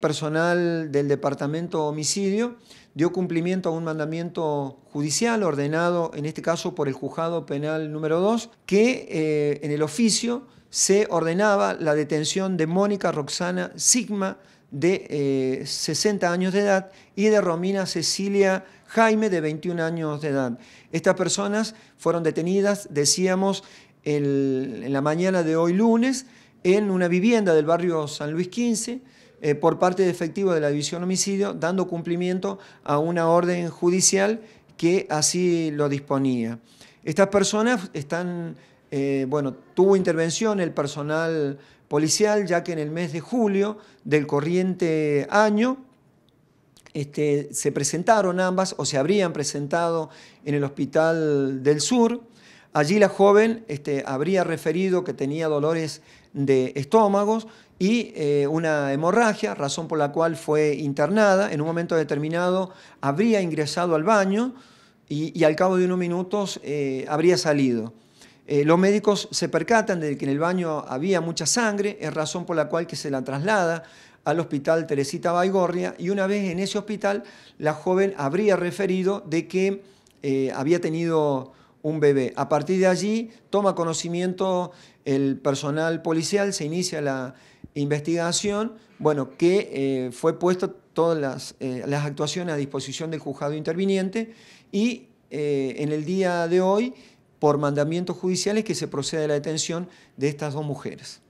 personal del Departamento Homicidio dio cumplimiento a un mandamiento judicial ordenado, en este caso, por el Juzgado Penal número 2, que eh, en el oficio se ordenaba la detención de Mónica Roxana Sigma, de 60 eh, años de edad, y de Romina Cecilia Jaime, de 21 años de edad. Estas personas fueron detenidas, decíamos, en la mañana de hoy lunes, en una vivienda del barrio San Luis XV, eh, por parte de efectivo de la División Homicidio, dando cumplimiento a una orden judicial que así lo disponía. Estas personas están, eh, bueno, tuvo intervención el personal policial, ya que en el mes de julio del corriente año, este, se presentaron ambas o se habrían presentado en el Hospital del Sur Allí la joven este, habría referido que tenía dolores de estómagos y eh, una hemorragia, razón por la cual fue internada. En un momento determinado habría ingresado al baño y, al cabo de unos minutos eh, habría salido. Eh, los médicos se percatan de que en el baño había mucha sangre, es razón por la cual que se la traslada al hospital Teresita Baigorria y una vez en ese hospital la joven habría referido de que había tenido un bebé. A partir de allí toma conocimiento el personal policial, se inicia la investigación, bueno, que eh, fue puesto todas eh, las, actuaciones a disposición del juzgado interviniente y eh, en el día de hoy, por mandamientos judiciales, que se procede a la detención de estas dos mujeres.